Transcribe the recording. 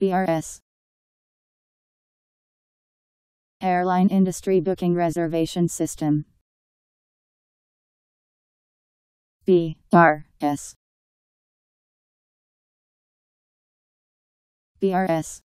BRS. Airline Industry Booking Reservation System. BRS. BRS.